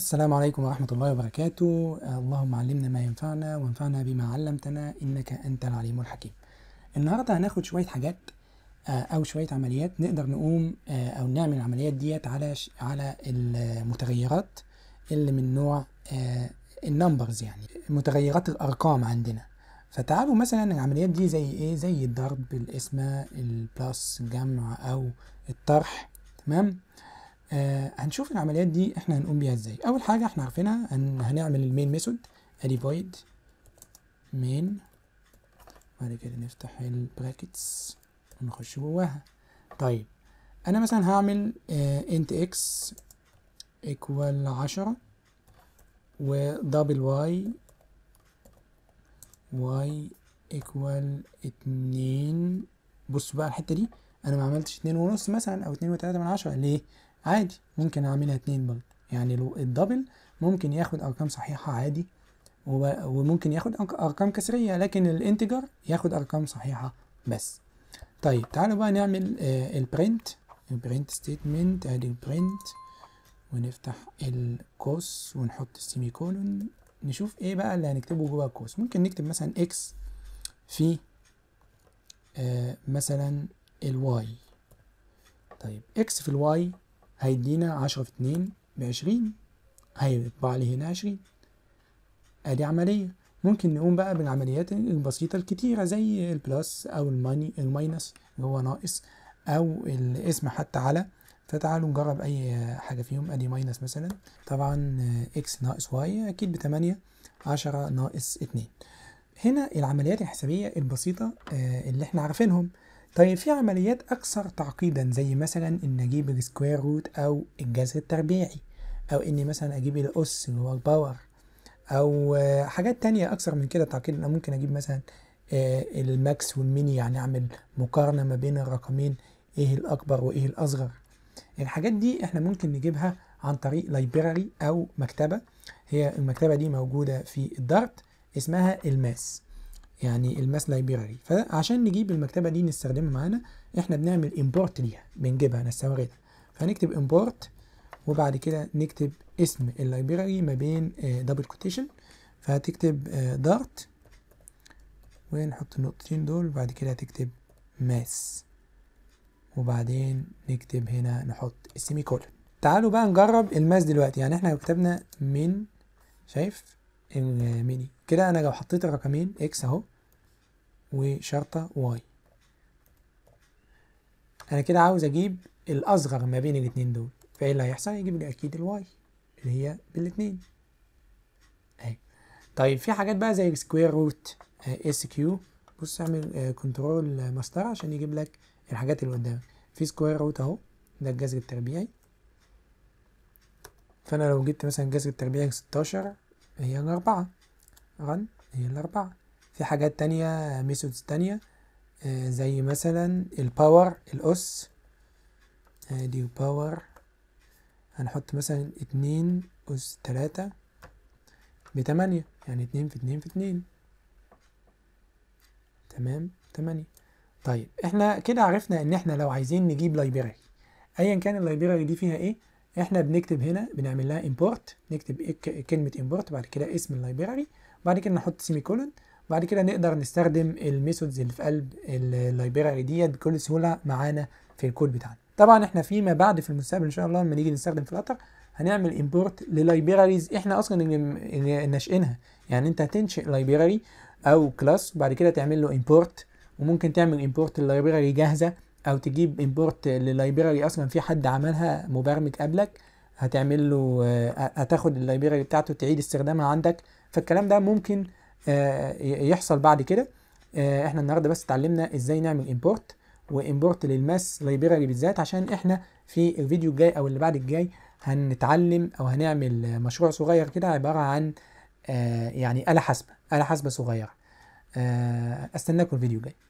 السلام عليكم ورحمة الله وبركاته اللهم علمنا ما ينفعنا وانفعنا بما علمتنا إنك أنت العليم الحكيم النهاردة هناخد شوية حاجات آه، أو شوية عمليات نقدر نقوم آه، أو نعمل العمليات ديت على على المتغيرات اللي من نوع آه، النمبرز يعني متغيرات الأرقام عندنا فتعالوا مثلا العمليات دي زي إيه زي الضرب القسمة البلس الجمع أو الطرح تمام آه هنشوف العمليات دي احنا هنقوم بيها ازاي اول حاجه احنا عارفينها ان هنعمل المين ميثود ادي فويد مين بعد كده نفتح البراكتس ونخش جواها طيب انا مثلا هعمل انت اكس ايكوال عشرة ودبل واي واي ايكوال اتنين بصوا بقى الحتة دي انا ما عملتش اتنين ونص مثلا او اتنين وتلاتة من عشرة ليه؟ عادي ممكن اعملها اتنين برضه يعني لو الدبل ممكن ياخد ارقام صحيحه عادي وممكن ياخد ارقام كسريه لكن الانتجر ياخد ارقام صحيحه بس طيب تعالوا بقى نعمل البرنت البرنت ستيتمنت ادي البرنت ونفتح الكوس ونحط السيمي كولون نشوف ايه بقى اللي هنكتبه جوه الكوس ممكن نكتب مثلا اكس في آه، مثلا الواي طيب اكس في الواي هيدينا عشرة في اتنين بعشرين هيطبع لي هنا عشرين ادي عملية ممكن نقوم بقى بالعمليات البسيطة الكتيرة زي البلس او الماني الماينس اللي هو ناقص او الاسم حتى على فتعالوا نجرب اي حاجة فيهم ادي ماينس مثلا طبعا اكس ناقص واي اكيد بتمانية عشرة ناقص اتنين هنا العمليات الحسابية البسيطة آه، اللي احنا عارفينهم طيب في عمليات أكثر تعقيدا زي مثلا إن أجيب السكوير روت أو الجذر التربيعي أو إني مثلا أجيب الأس اللي هو الباور أو آه، حاجات تانية أكثر من كده تعقيدا أنا ممكن أجيب مثلا آه، الماكس والميني يعني أعمل مقارنة ما بين الرقمين إيه الأكبر وإيه الأصغر الحاجات دي إحنا ممكن نجيبها عن طريق لايبراري أو مكتبة هي المكتبة دي موجودة في الدارت اسمها الماس يعني الماس لايبراري فعشان نجيب المكتبه دي نستخدمها معانا احنا بنعمل امبورت ليها بنجيبها نستوردها فهنكتب امبورت وبعد كده نكتب اسم اللايبراري ما بين دبل آه، كوتيشن فهتكتب دارت آه، ونحط النقطتين دول وبعد كده هتكتب ماس وبعدين نكتب هنا نحط السيمي كولن تعالوا بقى نجرب الماس دلوقتي يعني احنا كتبنا من شايف الميني آه، كده أنا لو حطيت الرقمين إكس أهو وشرطة واي أنا كده عاوز أجيب الأصغر ما بين الاتنين دول فإيه اللي هيحصل؟ يجيب لي أكيد الواي اللي هي بالاتنين أهي طيب في حاجات بقى زي سكوير روت اس كيو بص اعمل كنترول مسطرة آه، عشان يجيب لك الحاجات اللي قدامك في سكوير روت أهو ده الجذر التربيعي فأنا لو جبت مثلا الجذر التربيعي 16 هي 4 run هي الأربعة في حاجات تانية methods تانية آه، زي مثلا الباور الأس آه، دي باور هنحط مثلا اتنين أس تلاتة بتمانية يعني اتنين في اتنين في اتنين تمام تمانية طيب احنا كده عرفنا ان احنا لو عايزين نجيب لايبراري ايا كان اللايبراري دي فيها ايه احنا بنكتب هنا بنعمل لها import نكتب كلمة import بعد كده اسم اللايبراري بعد كده نحط سيمي كولون بعد كده نقدر نستخدم الميثودز اللي في قلب اللايبراري ديت بكل سهوله معانا في الكود بتاعنا طبعا احنا فيما بعد في المستقبل ان شاء الله لما نيجي نستخدم فلاتر هنعمل امبورت للايبراريز احنا اصلا اللي ناشئينها يعني انت هتنشئ لايبراري او كلاس وبعد كده تعمل له امبورت وممكن تعمل امبورت للايبراري جاهزه او تجيب امبورت للايبراري اصلا في حد عملها مبرمج قبلك هتعمل له آه، آه، هتاخد اللايبراري بتاعته تعيد استخدامها عندك فالكلام ده ممكن آه، يحصل بعد كده احنا النهارده بس اتعلمنا ازاي نعمل امبورت وامبورت للماس لايبراري بالذات عشان احنا في الفيديو الجاي او اللي بعد الجاي هنتعلم او هنعمل مشروع صغير كده عباره عن يعني آلة حاسبة آلة حاسبة صغيرة استناكم الفيديو الجاي